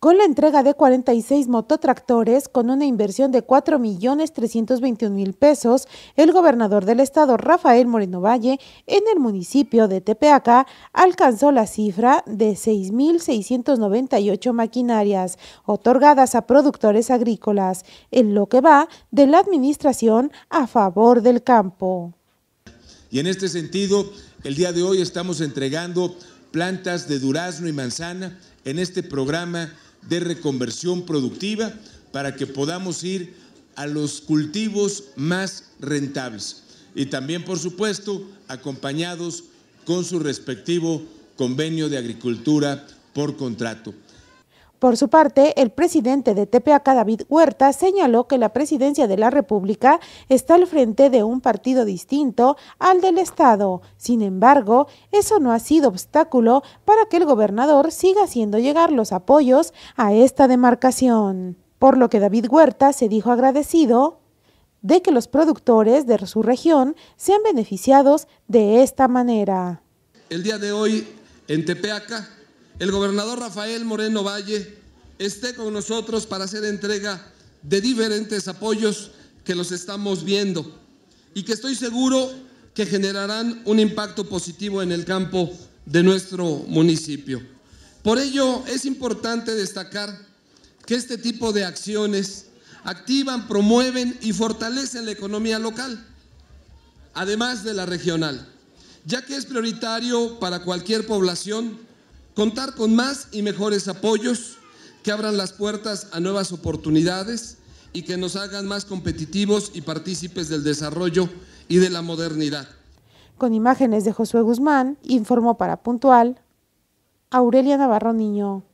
con la entrega de 46 mototractores con una inversión de 4.321.000 pesos, el gobernador del estado Rafael Moreno Valle en el municipio de Tepeaca alcanzó la cifra de 6.698 maquinarias otorgadas a productores agrícolas, en lo que va de la administración a favor del campo. Y en este sentido, el día de hoy estamos entregando plantas de durazno y manzana en este programa de reconversión productiva para que podamos ir a los cultivos más rentables. Y también, por supuesto, acompañados con su respectivo convenio de agricultura por contrato. Por su parte, el presidente de Tepeaca, David Huerta, señaló que la presidencia de la República está al frente de un partido distinto al del Estado. Sin embargo, eso no ha sido obstáculo para que el gobernador siga haciendo llegar los apoyos a esta demarcación. Por lo que David Huerta se dijo agradecido de que los productores de su región sean beneficiados de esta manera. El día de hoy en Tepeaca el gobernador Rafael Moreno Valle esté con nosotros para hacer entrega de diferentes apoyos que los estamos viendo y que estoy seguro que generarán un impacto positivo en el campo de nuestro municipio. Por ello es importante destacar que este tipo de acciones activan, promueven y fortalecen la economía local, además de la regional, ya que es prioritario para cualquier población Contar con más y mejores apoyos que abran las puertas a nuevas oportunidades y que nos hagan más competitivos y partícipes del desarrollo y de la modernidad. Con imágenes de Josué Guzmán, informó para Puntual Aurelia Navarro Niño.